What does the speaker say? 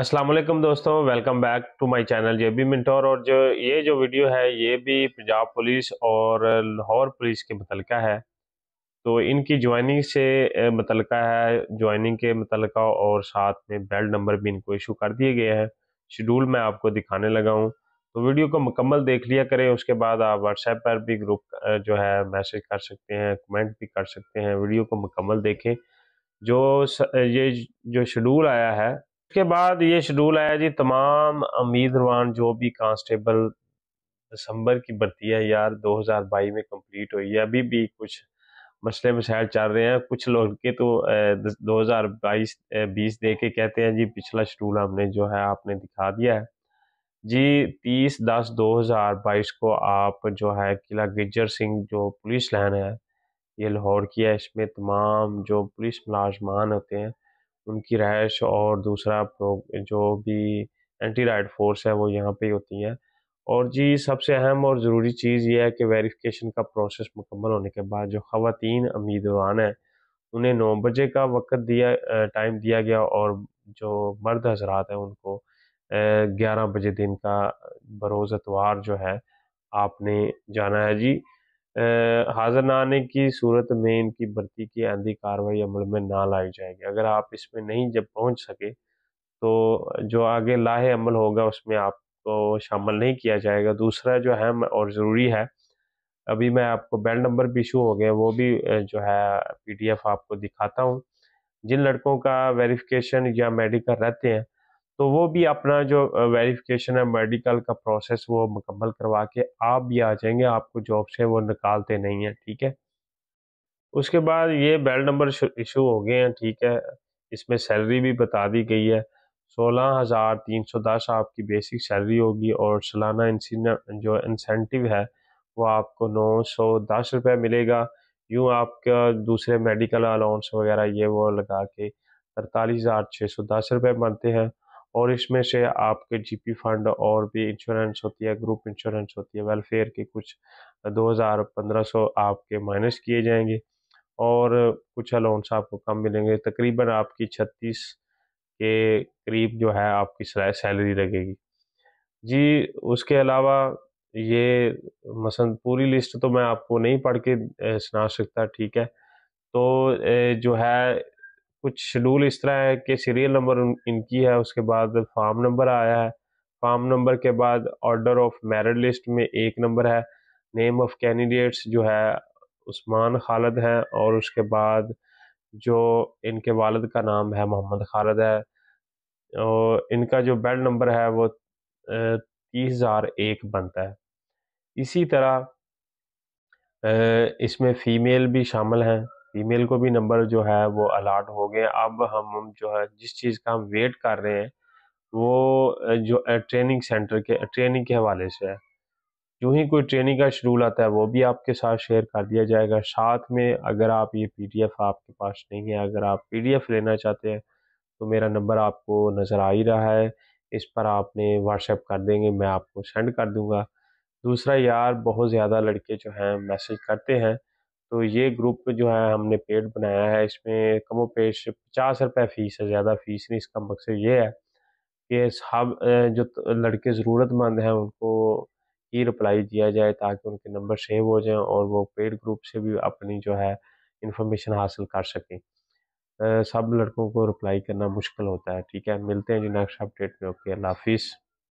अस्सलाम वालेकुम दोस्तों welcome back to my channel J B Mentor और जो ये जो वीडियो है ये भी पंजाब पुलिस और लाहौर पुलिस के मुतलका है तो इनकी ज्वाइनिंग से मुतलका है ज्वाइनिंग के मुतलका और साथ में बेल्ट नंबर भी इनको इशू कर दिए गए हैं शेड्यूल मैं आपको दिखाने लगा हूँ तो वीडियो को मुकम्मल देख लिया करें उसके बाद आप व्हाट्सएप पर भी ग्रुप जो है मैसेज कर सकते हैं कमेंट भी कर सकते हैं वीडियो को मुकम्मल देखें जो ये जो शेड्यूल आया है उसके बाद ये शेड्यूल आया जी तमाम उम्मीदवार जो भी कांस्टेबल दिसंबर की भर्ती है यार 2022 में कंप्लीट हुई है अभी भी कुछ मसले मसाइल चल रहे हैं कुछ लोग के तो दो हजार बाईस बीस दे के कहते हैं जी पिछला शेड्यूल हमने जो है आपने दिखा दिया है जी तीस दस दो हजार बाईस को आप जो है किला गिज्जर सिंह जो पुलिस लाइन है ये लाहौर की है इसमें तमाम जो पुलिस मुलाजमान होते हैं उनकी रहायश और दूसरा जो भी एंटी राइड फोर्स है वो यहाँ पे होती है और जी सबसे अहम और ज़रूरी चीज़ यह है कि वेरिफिकेशन का प्रोसेस मुकम्मल होने के बाद जो ख़वातीन उम्मीदवार हैं उन्हें नौ बजे का वक्त दिया टाइम दिया गया और जो मर्द हजरात हैं उनको ग्यारह बजे दिन का बरोज़ एतवार जो है आपने जाना है जी हाजिर ना आने की सूरत में इनकी भर्ती की आंधी कार्रवाई अमल में ना लाई जाएगी अगर आप इसमें नहीं जब पहुंच सके तो जो आगे लाहे अमल होगा उसमें आपको शामिल नहीं किया जाएगा दूसरा जो है और ज़रूरी है अभी मैं आपको बेल नंबर भी इशू हो गए वो भी जो है पीडीएफ आपको दिखाता हूँ जिन लड़कों का वेरिफिकेशन या मेडिकल रहते हैं तो वो भी अपना जो वेरिफिकेशन है मेडिकल का प्रोसेस वो मुकम्मल करवा के आप भी आ जाएंगे आपको जॉब से वो निकालते नहीं हैं ठीक है उसके बाद ये बेल नंबर इशू हो गए हैं ठीक है इसमें सैलरी भी बता दी गई है सोलह हज़ार तीन सौ दस आपकी बेसिक सैलरी होगी और सालाना जो इंसेंटिव है वो आपको नौ सौ दस रुपये मिलेगा यूँ आपका दूसरे मेडिकल अलाउंस वगैरह ये वो लगा के अड़तालीस हज़ार छः सौ दस रुपये बनते हैं और इसमें से आपके जीपी फंड और भी इंश्योरेंस होती है ग्रुप इंश्योरेंस होती है वेलफेयर के कुछ दो हज़ार पंद्रह सौ आपके माइनस किए जाएंगे और कुछ अलाउंस आपको कम मिलेंगे तकरीबन आपकी छत्तीस के करीब जो है आपकी सैलरी लगेगी जी उसके अलावा ये मसलन पूरी लिस्ट तो मैं आपको नहीं पढ़ के सुना सकता ठीक है तो जो है कुछ शेड्यूल इस तरह है कि सीरियल नंबर इनकी है उसके बाद फार्म नंबर आया है फार्म नंबर के बाद ऑर्डर ऑफ मेरिट लिस्ट में एक नंबर है नेम ऑफ कैंडिडेट्स जो है उस्मान खालद हैं और उसके बाद जो इनके वालद का नाम है मोहम्मद खालद है और इनका जो बेड नंबर है वो तीस हज़ार एक बनता है इसी तरह इसमें फ़ीमेल भी शामिल हैं ईमेल को भी नंबर जो है वो अलाट हो गए अब हम जो है जिस चीज़ का हम वेट कर रहे हैं वो जो ट्रेनिंग सेंटर के ट्रेनिंग के हवाले से है जो ही कोई ट्रेनिंग का शेड्यूल आता है वो भी आपके साथ शेयर कर दिया जाएगा साथ में अगर आप ये पीडीएफ आपके पास नहीं है अगर आप पीडीएफ लेना चाहते हैं तो मेरा नंबर आपको नज़र आ ही रहा है इस पर आपने व्हाट्सएप कर देंगे मैं आपको सेंड कर दूँगा दूसरा यार बहुत ज़्यादा लड़के जो हैं मैसेज करते हैं तो ये ग्रुप जो है हमने पेड बनाया है इसमें कमो पेश पचास रुपये फ़ीस है ज़्यादा फ़ीस नहीं इसका मकसद ये है कि सब जो लड़के ज़रूरतमंद हैं उनको ही रिप्लाई दिया जाए ताकि उनके नंबर सेव हो जाएं और वो पेड ग्रुप से भी अपनी जो है इन्फॉर्मेशन हासिल कर सकें सब लड़कों को रिप्लाई करना मुश्किल होता है ठीक है मिलते हैं जी नेक्स्ट अपडेट में ओके अल्लाह हाफिज़